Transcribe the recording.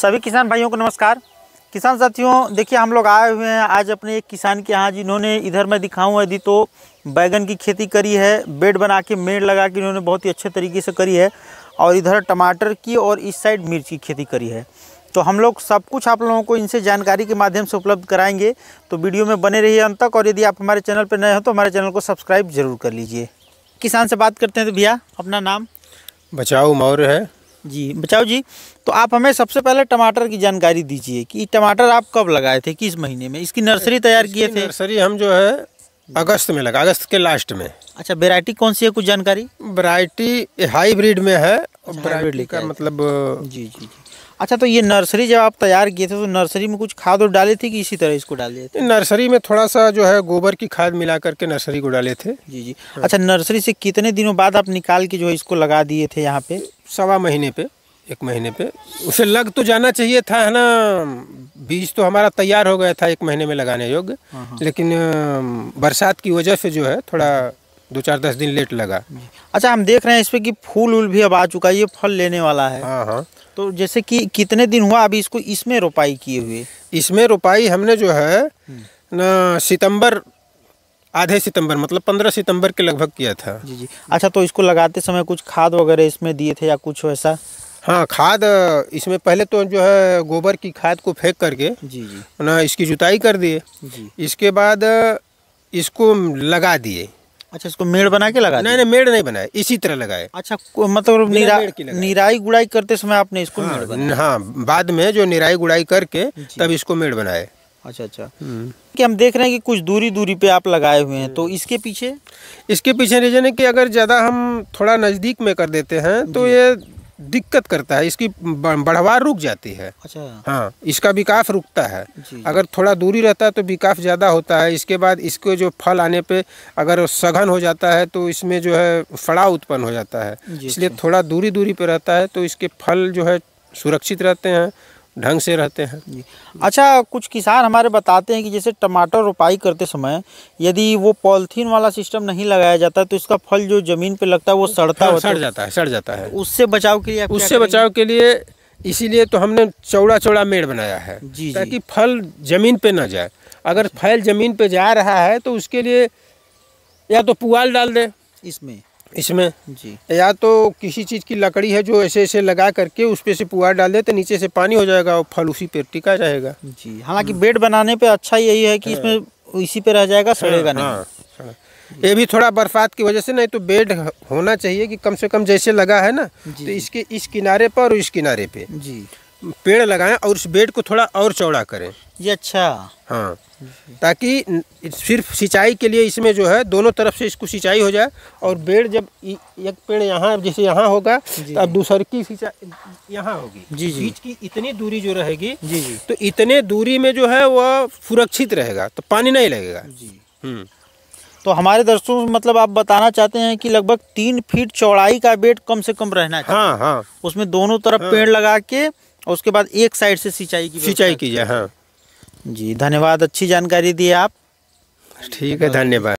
सभी किसान भाइयों को नमस्कार किसान साथियों देखिए हम लोग आए हुए हैं आज अपने एक किसान के यहाँ जिन्होंने इधर मैं दिखाऊँ यदि तो बैगन की खेती करी है बेड बना के मेड़ लगा के इन्होंने बहुत ही अच्छे तरीके से करी है और इधर टमाटर की और इस साइड मिर्च की खेती करी है तो हम लोग सब कुछ आप लोगों को इनसे जानकारी के माध्यम से उपलब्ध कराएंगे तो वीडियो में बने रहिए अंत तक और यदि आप हमारे चैनल पर नए हो तो हमारे चैनल को सब्सक्राइब जरूर कर लीजिए किसान से बात करते हैं तो भैया अपना नाम बचाओ मौर्य है जी बचाओ जी तो आप हमें सबसे पहले टमाटर की जानकारी दीजिए कि टमाटर आप कब लगाए थे किस महीने में इसकी नर्सरी तैयार किए थे नर्सरी हम जो है अगस्त में लगा अगस्त के लास्ट में अच्छा वेरायटी कौन सी है कुछ जानकारी वरायटी हाईब्रिड में है अच्छा, का मतलब जी जी जी अच्छा तो ये नर्सरी जब आप तैयार किए थे तो नर्सरी में कुछ खाद और डाले थे कि इसी तरह इसको डाल दिए थे नर्सरी में थोड़ा सा जो है गोबर की खाद मिला करके नर्सरी को डाले थे जी जी अच्छा नर्सरी से कितने दिनों बाद आप निकाल के जो है इसको लगा दिए थे यहाँ पे सवा महीने पे एक महीने पे उसे लग तो जाना चाहिए था है ना बीज तो हमारा तैयार हो गया था एक महीने में लगाने योग्य हाँ, हाँ। लेकिन बरसात की वजह से जो है थोड़ा दो चार दस दिन लेट लगा अच्छा हम देख रहे हैं इस पर कि फूल उल भी अब आ चुका है ये फल लेने वाला है हाँ हाँ तो जैसे कि कितने दिन हुआ अभी इसको इसमें रोपाई किए हुए इसमें रोपाई हमने जो है हम्म। ना सितंबर आधे सितंबर मतलब पंद्रह सितंबर के लगभग किया था जी जी अच्छा तो इसको लगाते समय कुछ खाद वगैरह इसमें दिए थे या कुछ वैसा हाँ खाद इसमें पहले तो जो है गोबर की खाद को फेंक करके जी जी ना इसकी जुताई कर दिए इसके बाद इसको लगा दिए अच्छा इसको मेड़ बना के लगा नहीं नहीं मेड़ नहीं बनाया इसी तरह लगाए अच्छा मतलब निरा, निराई गुड़ाई करते समय आपने इसको हाँ, मेड़ हाँ बाद में जो निराई गुड़ाई करके तब इसको मेड़ बनाए अच्छा अच्छा हम्म। कि हम देख रहे हैं कि कुछ दूरी दूरी पे आप लगाए हुए हैं तो हम्म। इसके पीछे इसके पीछे रीजन है कि अगर ज़्यादा हम थोड़ा नज़दीक में कर देते हैं तो ये दिक्कत करता है इसकी बढ़वार रुक जाती है अच्छा हाँ इसका विकास रुकता है अगर थोड़ा दूरी रहता है तो विकास ज़्यादा होता है इसके बाद इसके जो फल आने पे अगर सघन हो जाता है तो इसमें जो है फड़ा उत्पन्न हो जाता है इसलिए अच्छा। थोड़ा दूरी दूरी पे रहता है तो इसके फल जो है सुरक्षित रहते हैं ढंग से रहते हैं अच्छा कुछ किसान हमारे बताते हैं कि जैसे टमाटर रोपाई करते समय यदि वो पॉलिथीन वाला सिस्टम नहीं लगाया जाता तो इसका फल जो ज़मीन पे लगता है वो सड़ता हाँ, है सड़ जाता है सड़ जाता है उससे बचाव के लिए उससे बचाव के लिए इसीलिए तो हमने चौड़ा चौड़ा मेड़ बनाया है जी ताकि फल ज़मीन पर ना जाए अगर फल ज़मीन पर जा रहा है तो उसके लिए या तो पुआल डाल दे इसमें इसमें जी या तो किसी चीज़ की लकड़ी है जो ऐसे ऐसे लगा करके उस पर से पुआर डाल दे तो नीचे से पानी हो जाएगा और फल उसी पे टिका जाएगा जी हालांकि हम्म। बेड बनाने पे अच्छा यही है कि हाँ। इसमें इसी पे रह जाएगा हाँ, सड़ेगा नहीं हाँ, ये भी थोड़ा बरसात की वजह से नहीं तो बेड होना चाहिए कि कम से कम जैसे लगा है ना तो इसके इस किनारे पर और इस किनारे पे जी पेड़ लगाएं और उस बेड को थोड़ा और चौड़ा करें ये अच्छा हाँ ताकि सिर्फ सिंचाई के लिए इसमें जो है दोनों तरफ से इसको सिंचाई हो जाए और बेड जब एक पेड़ यहाँ जैसे यहाँ होगा तो अब दूसर की सिंचाई यहाँ होगी जी जी बीच की इतनी दूरी जो रहेगी जी जी तो इतने दूरी में जो है वह सुरक्षित रहेगा तो पानी नहीं लगेगा जी हम्म। तो हमारे दर्शकों मतलब आप बताना चाहते हैं कि लगभग तीन फीट चौड़ाई का बेड कम से कम रहना चाहिए हाँ हाँ उसमें दोनों तरफ हाँ। पेड़ लगा के और उसके बाद एक साइड से सिंचाई की सिंचाई की जाए हाँ जी धन्यवाद अच्छी जानकारी दी आप ठीक है धन्यवाद